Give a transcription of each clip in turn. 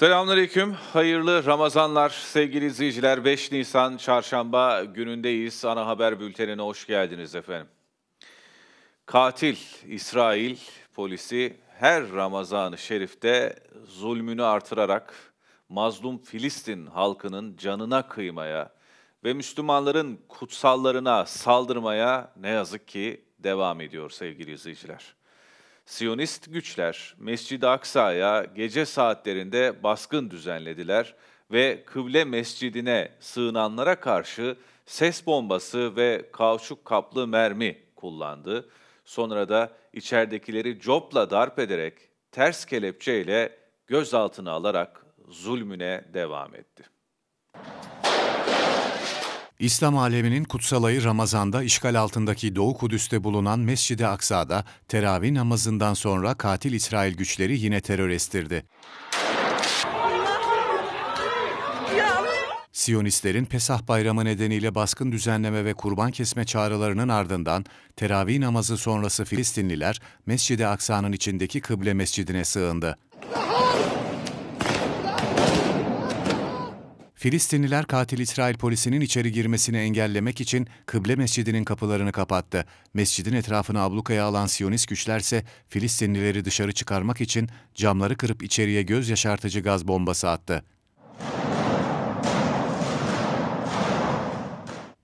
Selamünaleyküm. Hayırlı Ramazanlar sevgili izleyiciler. 5 Nisan çarşamba günündeyiz. Ana haber bültenine hoş geldiniz efendim. Katil İsrail polisi her Ramazan-ı Şerif'te zulmünü artırarak mazlum Filistin halkının canına kıymaya ve Müslümanların kutsallarına saldırmaya ne yazık ki devam ediyor sevgili izleyiciler. Siyonist güçler Mescid-i Aksa'ya gece saatlerinde baskın düzenlediler ve kıble mescidine sığınanlara karşı ses bombası ve kauçuk kaplı mermi kullandı. Sonra da içeridekileri copla darp ederek ters kelepçeyle gözaltına alarak zulmüne devam etti. İslam aleminin kutsal ayı Ramazan'da işgal altındaki Doğu Kudüs'te bulunan Mescid-i Aksa'da teravih namazından sonra katil İsrail güçleri yine terör estirdi. Siyonistlerin Pesah Bayramı nedeniyle baskın düzenleme ve kurban kesme çağrılarının ardından teravih namazı sonrası Filistinliler Mescid-i Aksa'nın içindeki kıble mescidine sığındı. Filistinliler katil İsrail polisinin içeri girmesini engellemek için kıble mescidinin kapılarını kapattı. Mescidin etrafını ablukaya alan Siyonist güçlerse Filistinlileri dışarı çıkarmak için camları kırıp içeriye göz yaşartıcı gaz bombası attı.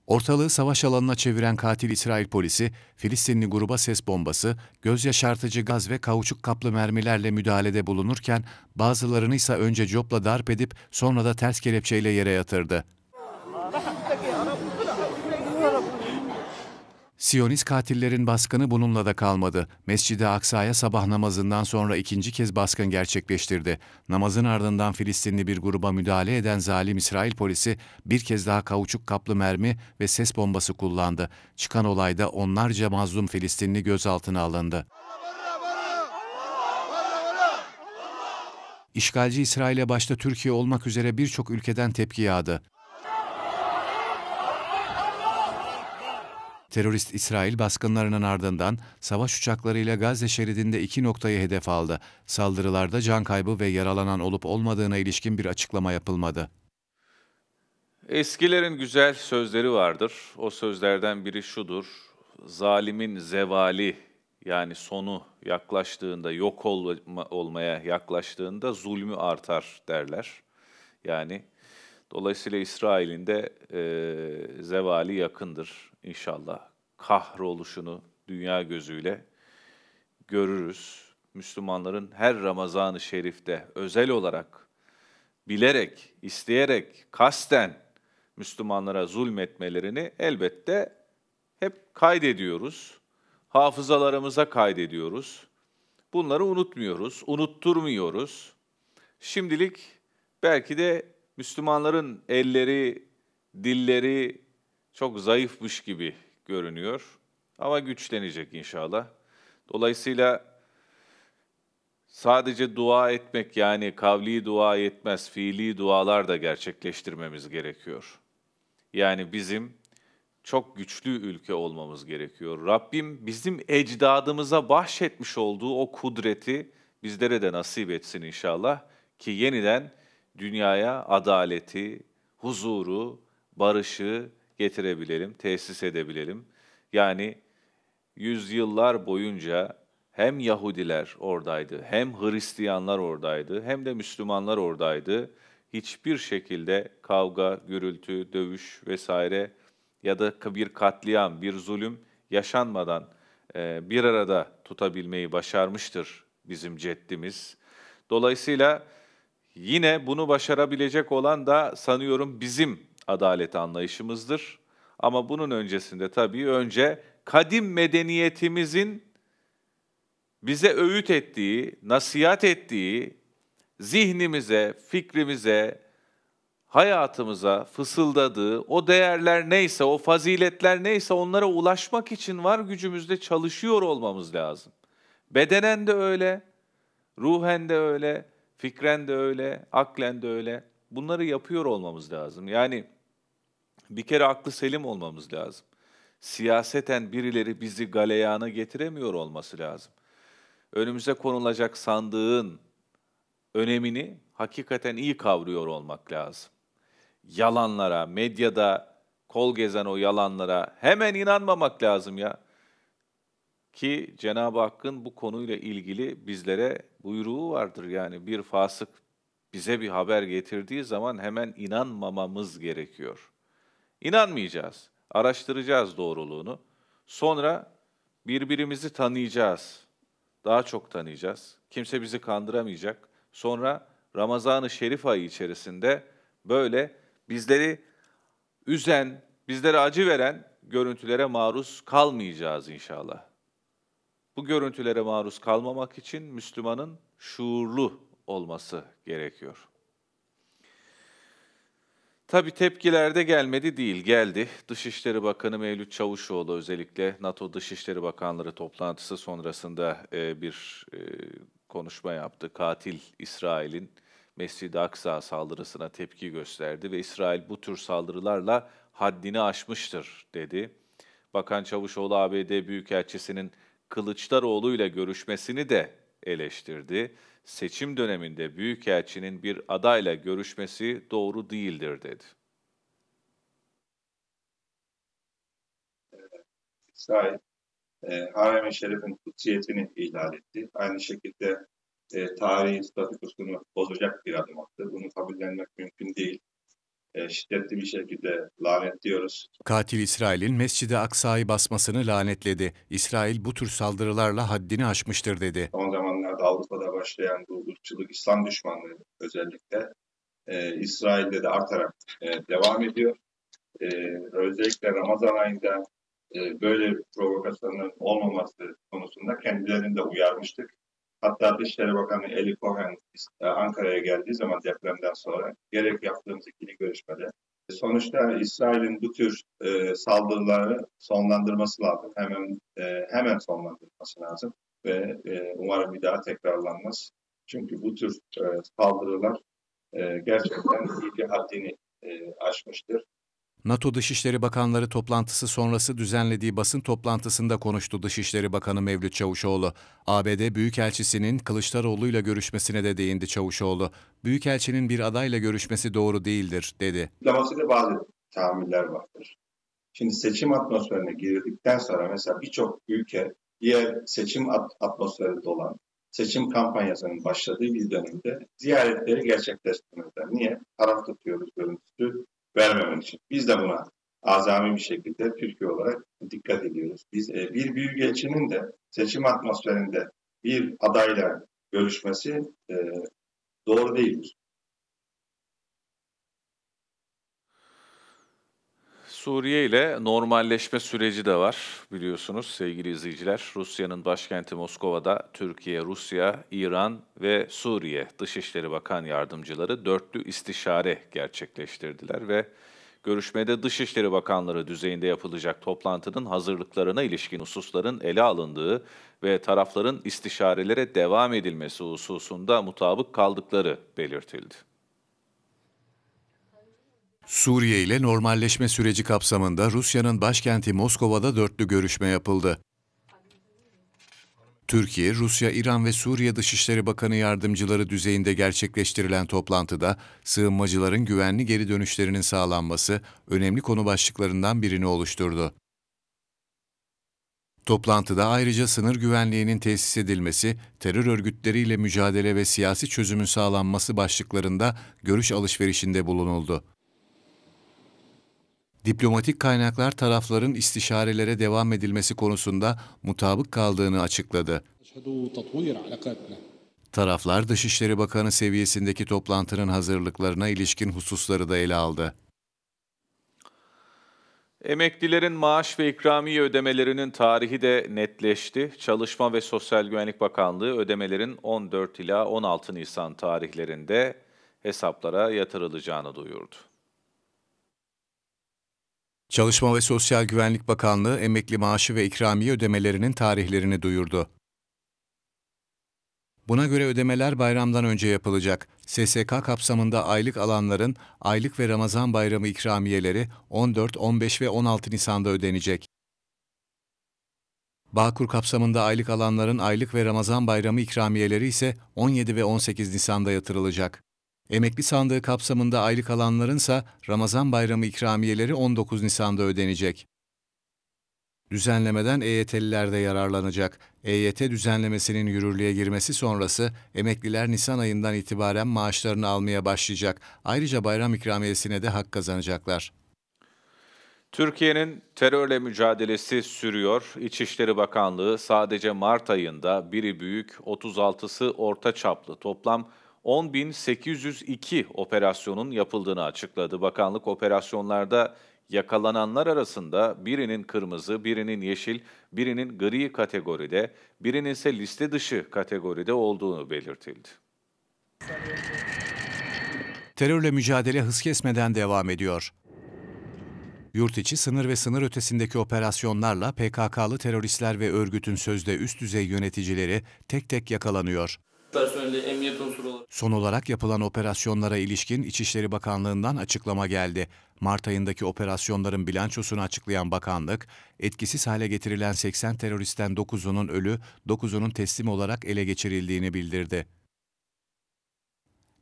Ortalığı savaş alanına çeviren katil İsrail polisi, Filistinli gruba ses bombası, göz yaşartıcı gaz ve kauçuk kaplı mermilerle müdahalede bulunurken bazılarını ise önce copla darp edip sonra da ters kelepçeyle yere yatırdı. Siyonist katillerin baskını bununla da kalmadı. Mescid-i Aksa'ya sabah namazından sonra ikinci kez baskın gerçekleştirdi. Namazın ardından Filistinli bir gruba müdahale eden zalim İsrail polisi bir kez daha kauçuk kaplı mermi ve ses bombası kullandı. Çıkan olayda onlarca mazlum Filistinli gözaltına alındı. İşgalci İsrail'e başta Türkiye olmak üzere birçok ülkeden tepki yağdı. Terörist İsrail baskınlarının ardından savaş uçaklarıyla Gazze şeridinde iki noktayı hedef aldı. Saldırılarda can kaybı ve yaralanan olup olmadığına ilişkin bir açıklama yapılmadı. Eskilerin güzel sözleri vardır. O sözlerden biri şudur. Zalimin zevali yani sonu yaklaştığında, yok olma, olmaya yaklaştığında zulmü artar derler. Yani dolayısıyla İsrail'in de e, zevali yakındır inşallah kahroluşunu dünya gözüyle görürüz. Müslümanların her Ramazan-ı Şerif'te özel olarak bilerek, isteyerek, kasten Müslümanlara zulmetmelerini elbette hep kaydediyoruz. Hafızalarımıza kaydediyoruz. Bunları unutmuyoruz, unutturmuyoruz. Şimdilik belki de Müslümanların elleri, dilleri çok zayıfmış gibi görünüyor ama güçlenecek inşallah. Dolayısıyla sadece dua etmek yani kavli dua yetmez, fiili dualar da gerçekleştirmemiz gerekiyor. Yani bizim çok güçlü ülke olmamız gerekiyor. Rabbim bizim ecdadımıza bahşetmiş olduğu o kudreti bizlere de nasip etsin inşallah ki yeniden dünyaya adaleti, huzuru, barışı, getirebilelim, tesis edebilelim. Yani yüzyıllar boyunca hem Yahudiler oradaydı, hem Hristiyanlar oradaydı, hem de Müslümanlar oradaydı. Hiçbir şekilde kavga, gürültü, dövüş vesaire ya da bir katliam, bir zulüm yaşanmadan e, bir arada tutabilmeyi başarmıştır bizim ceddimiz. Dolayısıyla yine bunu başarabilecek olan da sanıyorum bizim adalet anlayışımızdır. Ama bunun öncesinde tabii önce kadim medeniyetimizin bize öğüt ettiği, nasihat ettiği, zihnimize, fikrimize, hayatımıza fısıldadığı o değerler neyse, o faziletler neyse onlara ulaşmak için var gücümüzde çalışıyor olmamız lazım. Bedenen de öyle, ruhen de öyle, fikren de öyle, aklen de öyle. Bunları yapıyor olmamız lazım. Yani bir kere aklı selim olmamız lazım. Siyaseten birileri bizi galeyana getiremiyor olması lazım. Önümüze konulacak sandığın önemini hakikaten iyi kavruyor olmak lazım. Yalanlara, medyada kol gezen o yalanlara hemen inanmamak lazım ya. Ki Cenab-ı Hakk'ın bu konuyla ilgili bizlere buyruğu vardır. Yani bir fasık bize bir haber getirdiği zaman hemen inanmamamız gerekiyor. İnanmayacağız. Araştıracağız doğruluğunu. Sonra birbirimizi tanıyacağız. Daha çok tanıyacağız. Kimse bizi kandıramayacak. Sonra Ramazan-ı Şerif ayı içerisinde böyle bizleri üzen, bizlere acı veren görüntülere maruz kalmayacağız inşallah. Bu görüntülere maruz kalmamak için Müslümanın şuurlu olması gerekiyor. Tabi tepkiler de gelmedi değil, geldi. Dışişleri Bakanı Mevlüt Çavuşoğlu özellikle NATO Dışişleri Bakanları toplantısı sonrasında e, bir e, konuşma yaptı. Katil İsrail'in Mescid-i Aksa saldırısına tepki gösterdi ve İsrail bu tür saldırılarla haddini aşmıştır dedi. Bakan Çavuşoğlu ABD Büyükelçisi'nin Kılıçdaroğlu ile görüşmesini de eleştirdi. Seçim döneminde Büyükelçinin bir adayla görüşmesi doğru değildir dedi. İsrail e, Harem-i Şerif'in kutsiyetini ihlal etti. Aynı şekilde e, tarihi statüsünü bozacak bir adım attı. Bunu kabullenmek mümkün değil. E, şiddetli bir şekilde lanetliyoruz. Katil İsrail'in Mescid-i Aksa'yı basmasını lanetledi. İsrail bu tür saldırılarla haddini aşmıştır dedi. Son zamanlarda Avrupa'da başlayan bu ırkçılık, İslam düşmanlığı özellikle e, İsrail'de de artarak e, devam ediyor. E, özellikle Ramazan ayında e, böyle provokasyonların olmaması konusunda kendilerini de uyarmıştık. Hatta Dışişleri Bakanı Eli Cohen e, Ankara'ya geldiği zaman depremden sonra gerek yaptığımız ikili görüşmede e, sonuçta İsrail'in bu tür e, saldırıları sonlandırması lazım. Hemen e, hemen sonlandırması lazım ve e, umarım bir daha tekrarlanmaz. Çünkü bu tür e, saldırılar e, gerçekten iyice haddini e, aşmıştır. NATO Dışişleri Bakanları toplantısı sonrası düzenlediği basın toplantısında konuştu Dışişleri Bakanı Mevlüt Çavuşoğlu. ABD Büyükelçisi'nin Kılıçdaroğlu ile görüşmesine de değindi Çavuşoğlu. Büyükelçinin bir adayla görüşmesi doğru değildir, dedi. Diplomaside bazı tahammüller vardır. Şimdi seçim atmosferine girdikten sonra mesela birçok ülke diğer seçim atmosferi olan seçim kampanyasının başladığı bir dönemde ziyaretleri gerçekleştirmezler. Niye? Taraf tutuyoruz görüntüsü vermemek için. Biz de buna azami bir şekilde Türkiye olarak dikkat ediyoruz. Biz e, bir büyükelçinin de seçim atmosferinde bir adayla görüşmesi e, doğru değildir. Suriye ile normalleşme süreci de var biliyorsunuz sevgili izleyiciler. Rusya'nın başkenti Moskova'da Türkiye, Rusya, İran ve Suriye Dışişleri Bakan Yardımcıları dörtlü istişare gerçekleştirdiler ve görüşmede Dışişleri Bakanları düzeyinde yapılacak toplantının hazırlıklarına ilişkin hususların ele alındığı ve tarafların istişarelere devam edilmesi hususunda mutabık kaldıkları belirtildi. Suriye ile normalleşme süreci kapsamında Rusya'nın başkenti Moskova'da dörtlü görüşme yapıldı. Türkiye, Rusya, İran ve Suriye Dışişleri Bakanı yardımcıları düzeyinde gerçekleştirilen toplantıda sığınmacıların güvenli geri dönüşlerinin sağlanması önemli konu başlıklarından birini oluşturdu. Toplantıda ayrıca sınır güvenliğinin tesis edilmesi, terör örgütleriyle mücadele ve siyasi çözümün sağlanması başlıklarında görüş alışverişinde bulunuldu diplomatik kaynaklar tarafların istişarelere devam edilmesi konusunda mutabık kaldığını açıkladı. Taraflar Dışişleri Bakanı seviyesindeki toplantının hazırlıklarına ilişkin hususları da ele aldı. Emeklilerin maaş ve ikramiye ödemelerinin tarihi de netleşti. Çalışma ve Sosyal Güvenlik Bakanlığı ödemelerin 14 ila 16 Nisan tarihlerinde hesaplara yatırılacağını duyurdu. Çalışma ve Sosyal Güvenlik Bakanlığı emekli maaşı ve ikramiye ödemelerinin tarihlerini duyurdu. Buna göre ödemeler bayramdan önce yapılacak. SSK kapsamında aylık alanların aylık ve Ramazan bayramı ikramiyeleri 14, 15 ve 16 Nisan'da ödenecek. Bağkur kapsamında aylık alanların aylık ve Ramazan bayramı ikramiyeleri ise 17 ve 18 Nisan'da yatırılacak. Emekli sandığı kapsamında aylık alanlarınsa Ramazan bayramı ikramiyeleri 19 Nisan'da ödenecek. Düzenlemeden EYT'liler de yararlanacak. EYT düzenlemesinin yürürlüğe girmesi sonrası emekliler Nisan ayından itibaren maaşlarını almaya başlayacak. Ayrıca bayram ikramiyesine de hak kazanacaklar. Türkiye'nin terörle mücadelesi sürüyor. İçişleri Bakanlığı sadece Mart ayında biri büyük, 36'sı orta çaplı toplam 10.802 operasyonun yapıldığını açıkladı. Bakanlık operasyonlarda yakalananlar arasında birinin kırmızı, birinin yeşil, birinin gri kategoride, birinin ise liste dışı kategoride olduğunu belirtildi. Terörle mücadele hız kesmeden devam ediyor. Yurt içi sınır ve sınır ötesindeki operasyonlarla PKK'lı teröristler ve örgütün sözde üst düzey yöneticileri tek tek yakalanıyor personeli, emniyet unsuru olarak. Son olarak yapılan operasyonlara ilişkin İçişleri Bakanlığı'ndan açıklama geldi. Mart ayındaki operasyonların bilançosunu açıklayan bakanlık, etkisiz hale getirilen 80 teröristten 9'unun ölü, 9'unun teslim olarak ele geçirildiğini bildirdi.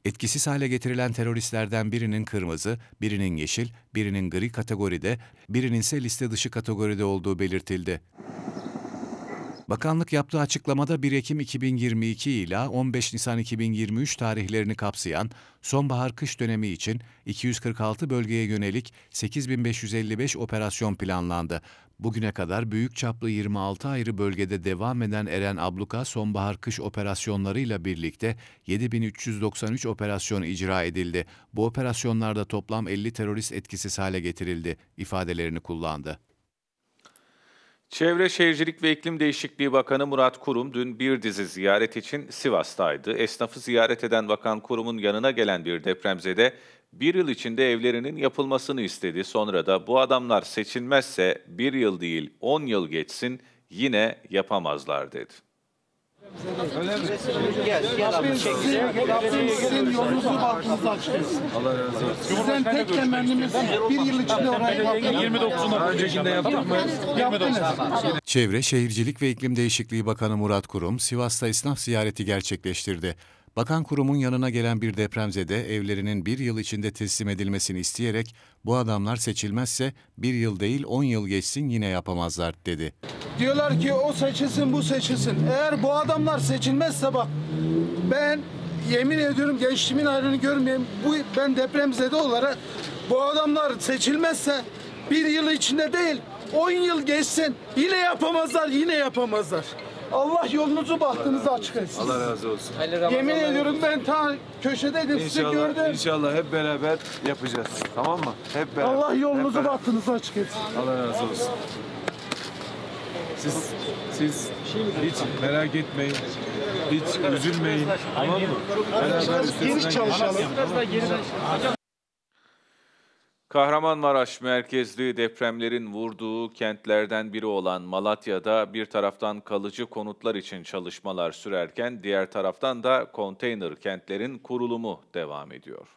Etkisiz hale getirilen teröristlerden birinin kırmızı, birinin yeşil, birinin gri kategoride, birinin ise liste dışı kategoride olduğu belirtildi. Bakanlık yaptığı açıklamada 1 Ekim 2022 ile 15 Nisan 2023 tarihlerini kapsayan sonbahar-kış dönemi için 246 bölgeye yönelik 8555 operasyon planlandı. Bugüne kadar büyük çaplı 26 ayrı bölgede devam eden Eren Abluka sonbahar-kış operasyonlarıyla birlikte 7393 operasyon icra edildi. Bu operasyonlarda toplam 50 terörist etkisiz hale getirildi ifadelerini kullandı. Çevre Şehircilik ve İklim Değişikliği Bakanı Murat Kurum dün bir dizi ziyaret için Sivas'taydı. Esnafı ziyaret eden Bakan Kurum'un yanına gelen bir depremzede bir yıl içinde evlerinin yapılmasını istedi. Sonra da bu adamlar seçilmezse bir yıl değil 10 yıl geçsin yine yapamazlar dedi. Öyle yolunuzu bahtınızı açtırsın. Allah razı olsun. Sizden tek temennimiz bir yıl içinde orayı yaptınız. 29'unda daha öncekinde Yaptınız. Çevre, Şehircilik ve İklim Değişikliği Bakanı Murat Kurum, Sivas'ta esnaf ziyareti gerçekleştirdi. Bakan kurumun yanına gelen bir depremzede evlerinin bir yıl içinde teslim edilmesini isteyerek bu adamlar seçilmezse bir yıl değil on yıl geçsin yine yapamazlar dedi. Diyorlar ki o seçilsin bu seçilsin. Eğer bu adamlar seçilmezse bak ben yemin ediyorum gençliğimin halini görmeyeyim. Bu, ben depremzede olarak bu adamlar seçilmezse bir yıl içinde değil 10 yıl geçsin yine yapamazlar yine yapamazlar. Allah yolunuzu bahtınızı açık etsin. Allah razı olsun. Yemin ediyorum ben ta köşedeydim sizi gördüm. İnşallah, hep beraber yapacağız. Tamam mı? Hep beraber. Allah yolunuzu beraber. bahtınızı açık etsin. Allah razı olsun. Siz siz hiç merak etmeyin. Hiç üzülmeyin. Tamam mı? Beraber üstesinden Geniş çalışalım. Biraz Kahramanmaraş merkezli depremlerin vurduğu kentlerden biri olan Malatya'da bir taraftan kalıcı konutlar için çalışmalar sürerken diğer taraftan da konteyner kentlerin kurulumu devam ediyor.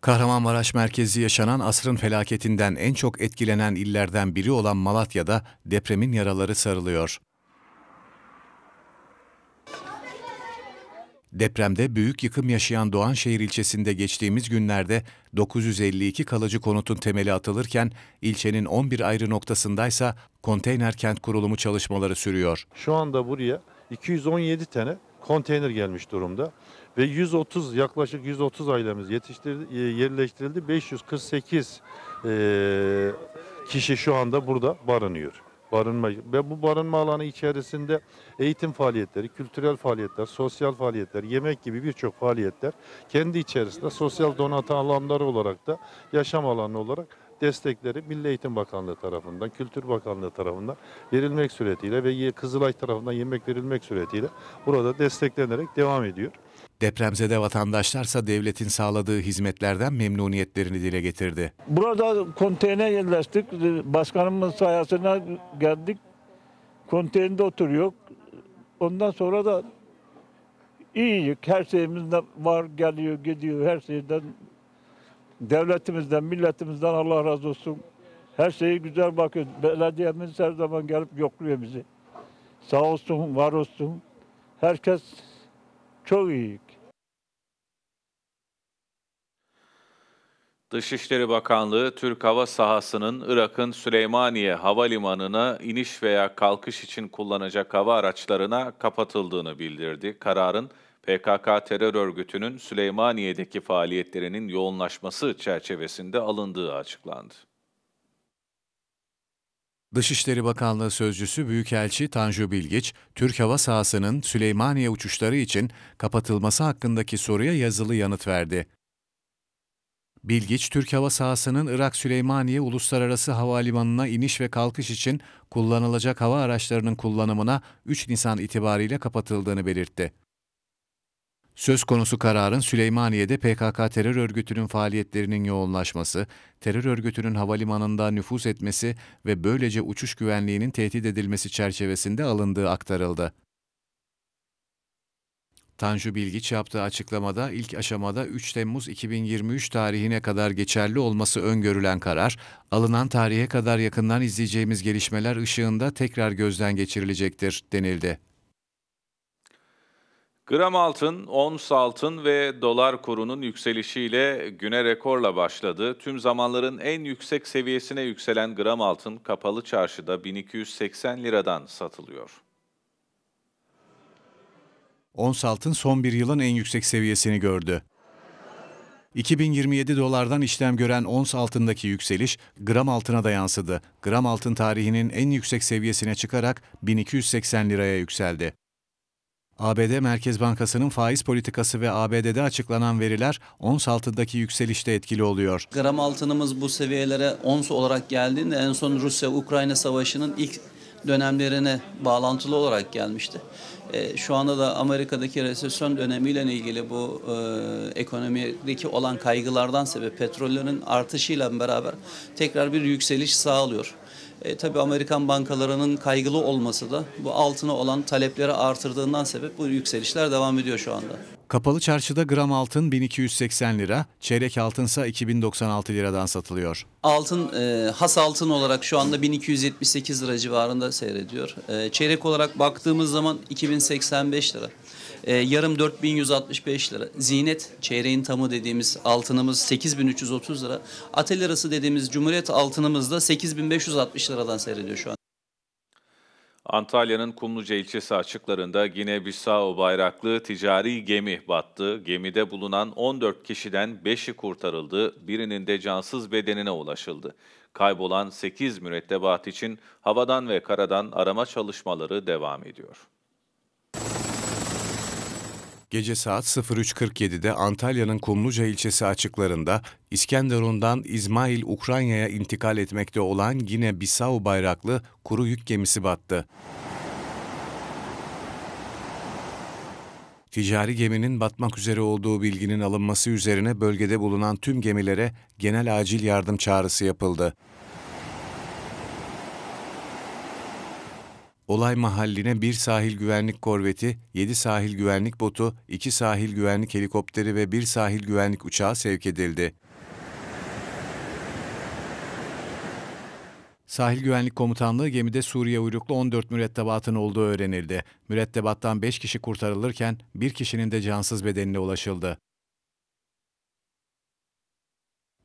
Kahramanmaraş merkezi yaşanan asrın felaketinden en çok etkilenen illerden biri olan Malatya'da depremin yaraları sarılıyor. Depremde büyük yıkım yaşayan Doğanşehir ilçesinde geçtiğimiz günlerde 952 kalıcı konutun temeli atılırken ilçenin 11 ayrı noktasındaysa konteyner kent kurulumu çalışmaları sürüyor. Şu anda buraya 217 tane konteyner gelmiş durumda ve 130 yaklaşık 130 ailemiz yetiştirildi, e, yerleştirildi. 548 e, kişi şu anda burada barınıyor barınma ve bu barınma alanı içerisinde eğitim faaliyetleri, kültürel faaliyetler, sosyal faaliyetler, yemek gibi birçok faaliyetler kendi içerisinde sosyal donatı alanları olarak da yaşam alanı olarak destekleri Milli Eğitim Bakanlığı tarafından, Kültür Bakanlığı tarafından verilmek suretiyle ve Kızılay tarafından yemek verilmek suretiyle burada desteklenerek devam ediyor. Depremzede vatandaşlarsa devletin sağladığı hizmetlerden memnuniyetlerini dile getirdi. Burada konteyner yerleştik. başkanımız sayesinde geldik. Konteynerde oturuyor. Ondan sonra da iyi her şeyimiz de var geliyor gidiyor her şeyden devletimizden milletimizden Allah razı olsun. Her şeyi güzel bakıyor. Belediyemiz her zaman gelip yokluyor bizi. Sağ olsun, var olsun. Herkes çok iyi. Dışişleri Bakanlığı, Türk hava sahasının Irak'ın Süleymaniye Havalimanı'na iniş veya kalkış için kullanacak hava araçlarına kapatıldığını bildirdi. Kararın PKK terör örgütünün Süleymaniye'deki faaliyetlerinin yoğunlaşması çerçevesinde alındığı açıklandı. Dışişleri Bakanlığı Sözcüsü Büyükelçi Tanju Bilgiç, Türk hava sahasının Süleymaniye uçuşları için kapatılması hakkındaki soruya yazılı yanıt verdi. Bilgiç, Türk hava sahasının Irak Süleymaniye Uluslararası Havalimanı'na iniş ve kalkış için kullanılacak hava araçlarının kullanımına 3 Nisan itibariyle kapatıldığını belirtti. Söz konusu kararın Süleymaniye'de PKK terör örgütünün faaliyetlerinin yoğunlaşması, terör örgütünün havalimanında nüfuz etmesi ve böylece uçuş güvenliğinin tehdit edilmesi çerçevesinde alındığı aktarıldı. Tanju Bilgiç yaptığı açıklamada ilk aşamada 3 Temmuz 2023 tarihine kadar geçerli olması öngörülen karar, alınan tarihe kadar yakından izleyeceğimiz gelişmeler ışığında tekrar gözden geçirilecektir denildi. Gram altın, ons altın ve dolar kurunun yükselişiyle güne rekorla başladı. Tüm zamanların en yüksek seviyesine yükselen gram altın kapalı çarşıda 1280 liradan satılıyor. Ons altın son bir yılın en yüksek seviyesini gördü. 2027 dolardan işlem gören ons altındaki yükseliş gram altına da yansıdı. Gram altın tarihinin en yüksek seviyesine çıkarak 1280 liraya yükseldi. ABD Merkez Bankası'nın faiz politikası ve ABD'de açıklanan veriler ons altındaki yükselişte etkili oluyor. Gram altınımız bu seviyelere ons olarak geldiğinde en son Rusya-Ukrayna savaşının ilk dönemlerine bağlantılı olarak gelmişti. E, şu anda da Amerika'daki resesyon dönemiyle ilgili bu e, ekonomideki olan kaygılardan sebep petrollerin artışıyla beraber tekrar bir yükseliş sağlıyor. E, tabii Amerikan bankalarının kaygılı olması da bu altına olan talepleri artırdığından sebep bu yükselişler devam ediyor şu anda. Kapalı çarşıda gram altın 1280 lira, çeyrek altınsa 2096 liradan satılıyor. Altın e, has altın olarak şu anda 1278 lira civarında seyrediyor. E, çeyrek olarak baktığımız zaman 2085 lira. E, yarım 4165 lira. Zinet çeyreğin tamı dediğimiz altınımız 8330 lira. Atelerası dediğimiz Cumhuriyet altınımız da 8560 liradan seyrediyor şu an. Antalya'nın Kumluca ilçesi açıklarında yine Bissau bayraklı ticari gemi battı. Gemide bulunan 14 kişiden 5'i kurtarıldı, birinin de cansız bedenine ulaşıldı. Kaybolan 8 mürettebat için havadan ve karadan arama çalışmaları devam ediyor. Gece saat 03.47'de Antalya'nın Kumluca ilçesi açıklarında İskenderun'dan İzmail Ukrayna'ya intikal etmekte olan yine Bissau bayraklı kuru yük gemisi battı. Ticari geminin batmak üzere olduğu bilginin alınması üzerine bölgede bulunan tüm gemilere genel acil yardım çağrısı yapıldı. Olay mahalline bir sahil güvenlik korveti, yedi sahil güvenlik botu, iki sahil güvenlik helikopteri ve bir sahil güvenlik uçağı sevk edildi. Sahil Güvenlik Komutanlığı gemide Suriye uyruklu 14 mürettebatın olduğu öğrenildi. Mürettebattan 5 kişi kurtarılırken bir kişinin de cansız bedenine ulaşıldı.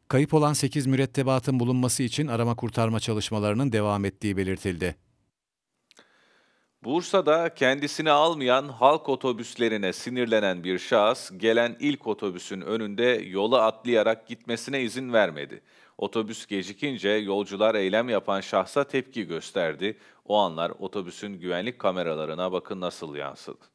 Kayıp olan 8 mürettebatın bulunması için arama kurtarma çalışmalarının devam ettiği belirtildi. Bursa'da kendisini almayan halk otobüslerine sinirlenen bir şahıs gelen ilk otobüsün önünde yola atlayarak gitmesine izin vermedi. Otobüs gecikince yolcular eylem yapan şahsa tepki gösterdi. O anlar otobüsün güvenlik kameralarına bakın nasıl yansıdı.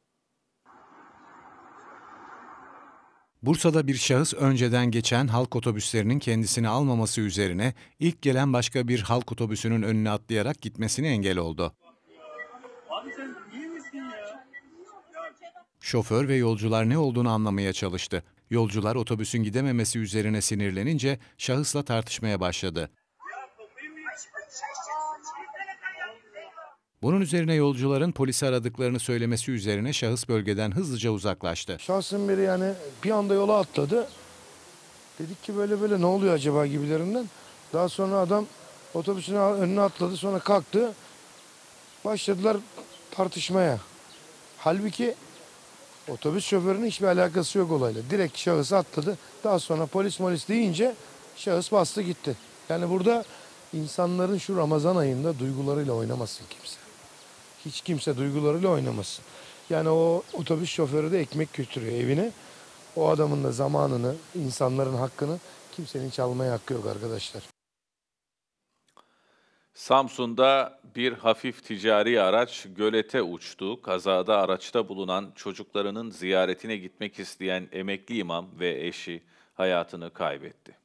Bursa'da bir şahıs önceden geçen halk otobüslerinin kendisini almaması üzerine ilk gelen başka bir halk otobüsünün önüne atlayarak gitmesini engel oldu. Şoför ve yolcular ne olduğunu anlamaya çalıştı. Yolcular otobüsün gidememesi üzerine sinirlenince şahısla tartışmaya başladı. Bunun üzerine yolcuların polisi aradıklarını söylemesi üzerine şahıs bölgeden hızlıca uzaklaştı. Şahsın biri yani bir anda yola atladı. Dedik ki böyle böyle ne oluyor acaba gibilerinden. Daha sonra adam otobüsün önüne atladı sonra kalktı. Başladılar tartışmaya. Halbuki Otobüs şoförünün hiçbir alakası yok olayla. Direkt şahıs atladı. Daha sonra polis molis deyince şahıs bastı gitti. Yani burada insanların şu Ramazan ayında duygularıyla oynamasın kimse. Hiç kimse duygularıyla oynamasın. Yani o otobüs şoförü de ekmek götürüyor evine. O adamın da zamanını, insanların hakkını kimsenin çalmaya hakkı yok arkadaşlar. Samsun'da bir hafif ticari araç gölete uçtu. Kazada araçta bulunan çocuklarının ziyaretine gitmek isteyen emekli imam ve eşi hayatını kaybetti.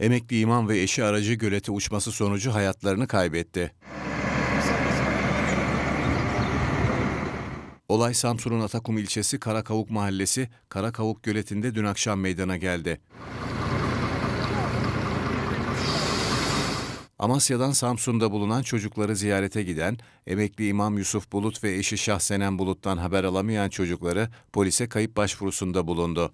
Emekli imam ve eşi aracı gölete uçması sonucu hayatlarını kaybetti. Olay Samsun'un Atakum ilçesi Karakavuk mahallesi Karakavuk göletinde dün akşam meydana geldi. Amasya'dan Samsun'da bulunan çocukları ziyarete giden emekli imam Yusuf Bulut ve eşi Şahsenen Bulut'tan haber alamayan çocukları polise kayıp başvurusunda bulundu.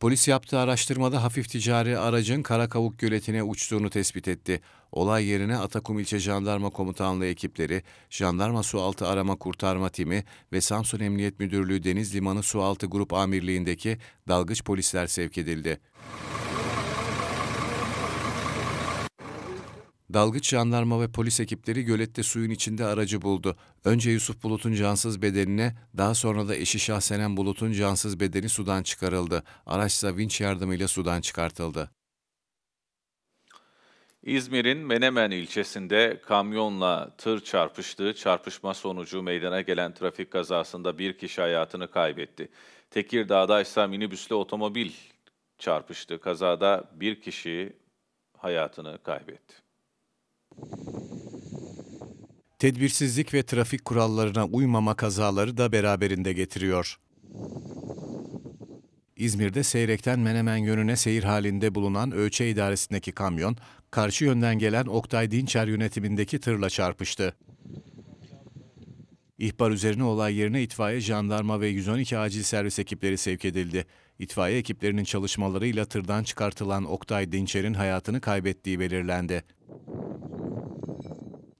Polis yaptığı araştırmada hafif ticari aracın Karakavuk göletine uçtuğunu tespit etti. Olay yerine Atakum ilçe Jandarma Komutanlığı ekipleri, Jandarma Sualtı Arama Kurtarma Timi ve Samsun Emniyet Müdürlüğü Deniz Limanı Sualtı Grup Amirliği'ndeki dalgıç polisler sevk edildi. Dalgıç jandarma ve polis ekipleri gölette suyun içinde aracı buldu. Önce Yusuf Bulut'un cansız bedenine, daha sonra da eşi Şahsenen Bulut'un cansız bedeni sudan çıkarıldı. Araç ise vinç yardımıyla sudan çıkartıldı. İzmir'in Menemen ilçesinde kamyonla tır çarpıştığı çarpışma sonucu meydana gelen trafik kazasında bir kişi hayatını kaybetti. Tekirdağ'da ise minibüsle otomobil çarpıştı. Kazada bir kişi hayatını kaybetti. Tedbirsizlik ve trafik kurallarına uymama kazaları da beraberinde getiriyor. İzmir'de Seyrek'ten Menemen yönüne seyir halinde bulunan ölçe idaresindeki kamyon, karşı yönden gelen Oktay Dinçer yönetimindeki tırla çarpıştı. İhbar üzerine olay yerine itfaiye, jandarma ve 112 acil servis ekipleri sevk edildi. İtfaiye ekiplerinin çalışmalarıyla tırdan çıkartılan Oktay Dinçer'in hayatını kaybettiği belirlendi.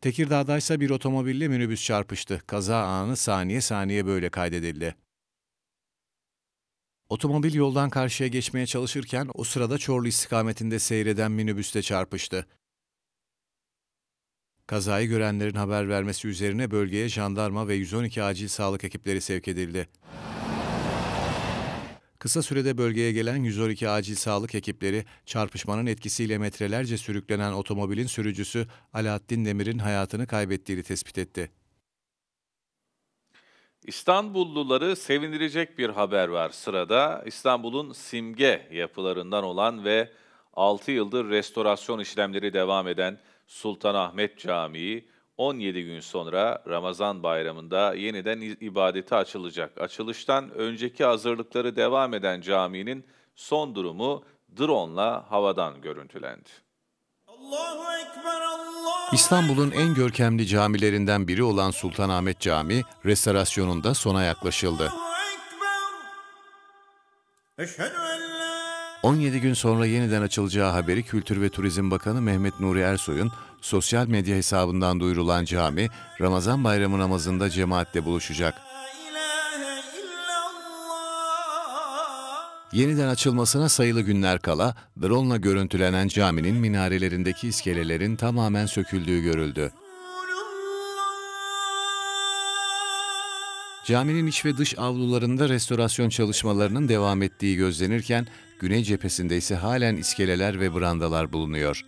Tekirdağ'da ise bir otomobille minibüs çarpıştı. Kaza anı saniye saniye böyle kaydedildi. Otomobil yoldan karşıya geçmeye çalışırken o sırada Çorlu istikametinde seyreden minibüste çarpıştı. Kazayı görenlerin haber vermesi üzerine bölgeye jandarma ve 112 acil sağlık ekipleri sevk edildi. Kısa sürede bölgeye gelen 112 acil sağlık ekipleri çarpışmanın etkisiyle metrelerce sürüklenen otomobilin sürücüsü Alaaddin Demir'in hayatını kaybettiğini tespit etti. İstanbulluları sevindirecek bir haber var sırada. İstanbul'un simge yapılarından olan ve 6 yıldır restorasyon işlemleri devam eden Sultanahmet Camii 17 gün sonra Ramazan bayramında yeniden ibadete açılacak. Açılıştan önceki hazırlıkları devam eden caminin son durumu drone'la havadan görüntülendi. İstanbul'un en görkemli camilerinden biri olan Sultanahmet Camii restorasyonunda sona yaklaşıldı. Eşhedü 17 gün sonra yeniden açılacağı haberi Kültür ve Turizm Bakanı Mehmet Nuri Ersoy'un sosyal medya hesabından duyurulan cami, Ramazan bayramı namazında cemaatle buluşacak. Yeniden açılmasına sayılı günler kala, drone ile görüntülenen caminin minarelerindeki iskelelerin tamamen söküldüğü görüldü. Caminin iç ve dış avlularında restorasyon çalışmalarının devam ettiği gözlenirken, güney cephesinde ise halen iskeleler ve brandalar bulunuyor.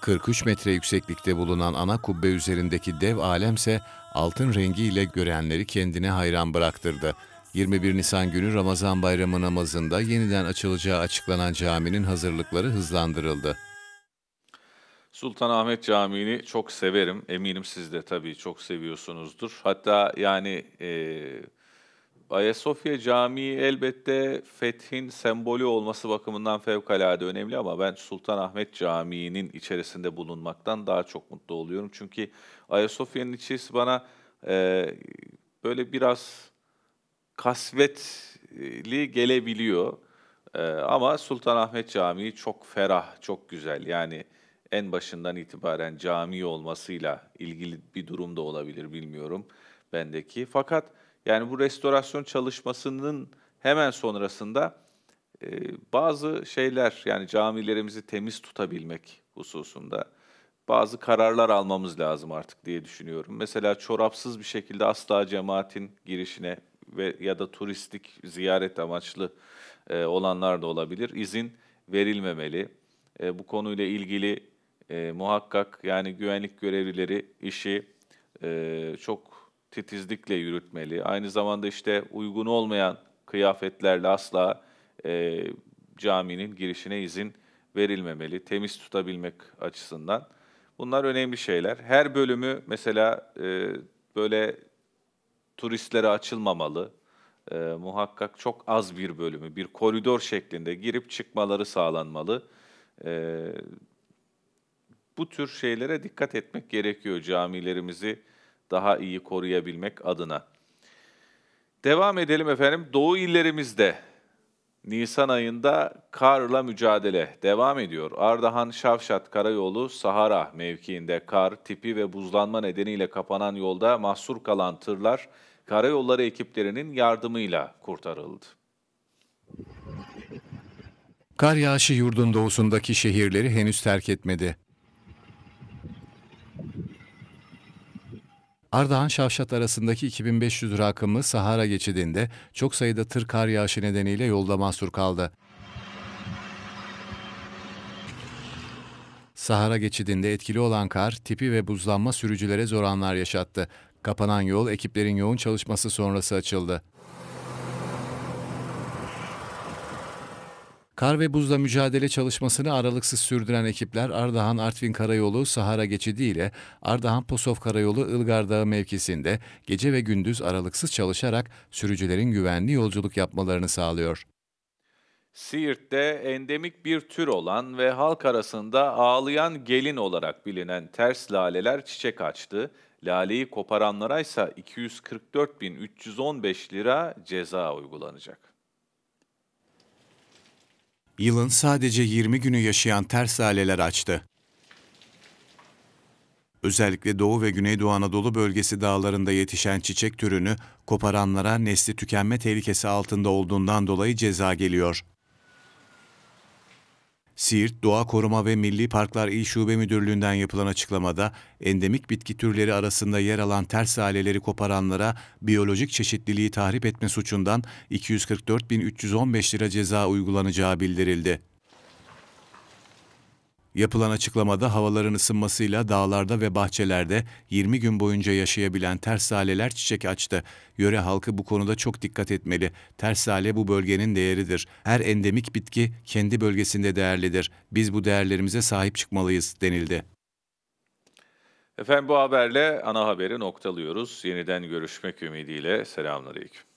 43 metre yükseklikte bulunan ana kubbe üzerindeki dev alemse altın rengiyle görenleri kendine hayran bıraktırdı. 21 Nisan günü Ramazan Bayramı namazında yeniden açılacağı açıklanan caminin hazırlıkları hızlandırıldı. Sultanahmet Camii'ni çok severim. Eminim siz de tabii çok seviyorsunuzdur. Hatta yani e, Ayasofya Camii elbette fethin sembolü olması bakımından fevkalade önemli ama ben Sultanahmet Camii'nin içerisinde bulunmaktan daha çok mutlu oluyorum. Çünkü Ayasofya'nın içerisi bana e, böyle biraz kasvetli gelebiliyor. E, ama Sultanahmet Camii çok ferah, çok güzel. Yani en başından itibaren cami olmasıyla ilgili bir durum da olabilir bilmiyorum bendeki. Fakat yani bu restorasyon çalışmasının hemen sonrasında e, bazı şeyler yani camilerimizi temiz tutabilmek hususunda bazı kararlar almamız lazım artık diye düşünüyorum. Mesela çorapsız bir şekilde asla cemaatin girişine ve ya da turistik ziyaret amaçlı e, olanlar da olabilir. izin verilmemeli. E, bu konuyla ilgili e, muhakkak yani güvenlik görevlileri işi e, çok titizlikle yürütmeli. Aynı zamanda işte uygun olmayan kıyafetlerle asla e, caminin girişine izin verilmemeli. Temiz tutabilmek açısından. Bunlar önemli şeyler. Her bölümü mesela e, böyle turistlere açılmamalı. E, muhakkak çok az bir bölümü, bir koridor şeklinde girip çıkmaları sağlanmalı. E, bu tür şeylere dikkat etmek gerekiyor camilerimizi daha iyi koruyabilmek adına. Devam edelim efendim. Doğu illerimizde Nisan ayında karla mücadele devam ediyor. Ardahan Şavşat Karayolu Sahara mevkiinde kar, tipi ve buzlanma nedeniyle kapanan yolda mahsur kalan tırlar karayolları ekiplerinin yardımıyla kurtarıldı. Kar yağışı yurdun doğusundaki şehirleri henüz terk etmedi. Ardahan Şavşat arasındaki 2500 rakımlı Sahara geçidinde çok sayıda tır kar yağışı nedeniyle yolda mahsur kaldı. Sahara geçidinde etkili olan kar, tipi ve buzlanma sürücülere zor anlar yaşattı. Kapanan yol ekiplerin yoğun çalışması sonrası açıldı. Kar ve buzla mücadele çalışmasını aralıksız sürdüren ekipler Ardahan-Artvin Karayolu Sahara Geçidi ile Ardahan-Posof Karayolu Ilgar Dağı mevkisinde gece ve gündüz aralıksız çalışarak sürücülerin güvenli yolculuk yapmalarını sağlıyor. Siirt'te endemik bir tür olan ve halk arasında ağlayan gelin olarak bilinen ters laleler çiçek açtı. Laleyi koparanlara ise 244.315 lira ceza uygulanacak yılın sadece 20 günü yaşayan ters aileler açtı. Özellikle Doğu ve Güneydoğu Anadolu bölgesi dağlarında yetişen çiçek türünü koparanlara nesli tükenme tehlikesi altında olduğundan dolayı ceza geliyor. Siirt Doğa Koruma ve Milli Parklar İl Şube Müdürlüğü'nden yapılan açıklamada endemik bitki türleri arasında yer alan ters aileleri koparanlara biyolojik çeşitliliği tahrip etme suçundan 244.315 lira ceza uygulanacağı bildirildi. Yapılan açıklamada havaların ısınmasıyla dağlarda ve bahçelerde 20 gün boyunca yaşayabilen tersaleler çiçek açtı. Yöre halkı bu konuda çok dikkat etmeli. Tersale bu bölgenin değeridir. Her endemik bitki kendi bölgesinde değerlidir. Biz bu değerlerimize sahip çıkmalıyız denildi. Efendim bu haberle ana haberi noktalıyoruz. Yeniden görüşmek ümidiyle. Selamünaleyküm.